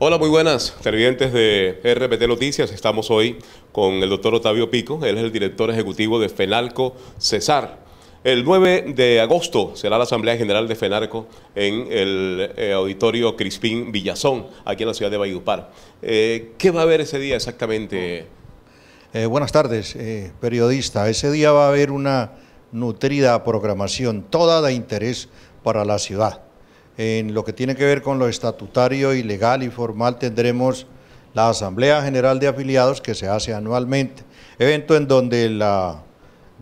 Hola, muy buenas, televidentes de RPT Noticias. Estamos hoy con el doctor Otavio Pico, él es el director ejecutivo de FENALCO Cesar. El 9 de agosto será la Asamblea General de FENARCO en el eh, Auditorio Crispín Villazón, aquí en la ciudad de Valledupar. Eh, ¿Qué va a haber ese día exactamente? Eh, buenas tardes, periodista. Ese día va a haber una nutrida programación, toda de interés para la ciudad en lo que tiene que ver con lo estatutario y legal y formal tendremos la Asamblea General de Afiliados que se hace anualmente, evento en donde la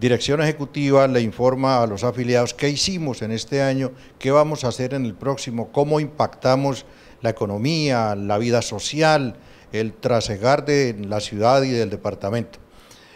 Dirección Ejecutiva le informa a los afiliados qué hicimos en este año, qué vamos a hacer en el próximo, cómo impactamos la economía, la vida social, el trasegar de la ciudad y del departamento.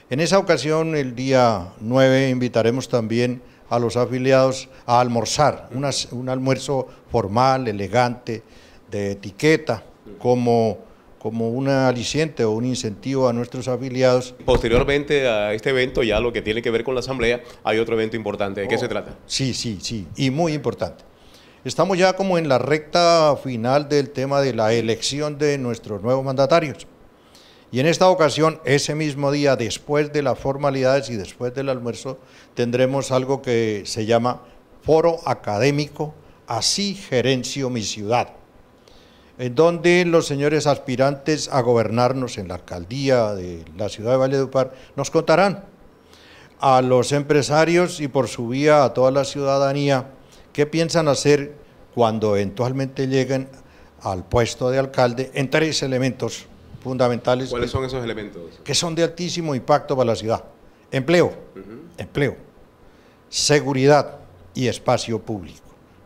En esa ocasión, el día 9, invitaremos también a los afiliados a almorzar, un almuerzo formal, elegante, de etiqueta, como, como un aliciente o un incentivo a nuestros afiliados. Posteriormente a este evento, ya lo que tiene que ver con la asamblea, hay otro evento importante. ¿De qué oh, se trata? Sí, sí, sí, y muy importante. Estamos ya como en la recta final del tema de la elección de nuestros nuevos mandatarios. Y en esta ocasión, ese mismo día, después de las formalidades y después del almuerzo, tendremos algo que se llama Foro Académico, así gerencio mi ciudad, en donde los señores aspirantes a gobernarnos en la alcaldía de la ciudad de Valledupar nos contarán a los empresarios y por su vía a toda la ciudadanía qué piensan hacer cuando eventualmente lleguen al puesto de alcalde en tres elementos fundamentales. ¿Cuáles son esos elementos? Que son de altísimo impacto para la ciudad. Empleo, empleo, seguridad y espacio público.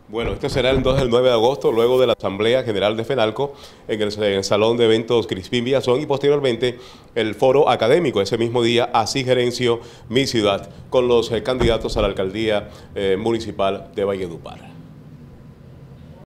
Bueno, este será el 2 del 9 de agosto, luego de la Asamblea General de FENALCO, en el, Salón de Eventos Crispín Villazón y posteriormente el Foro Académico, ese mismo día, así gerencio mi ciudad, con los eh, candidatos a la Alcaldía eh, Municipal de Valledupar.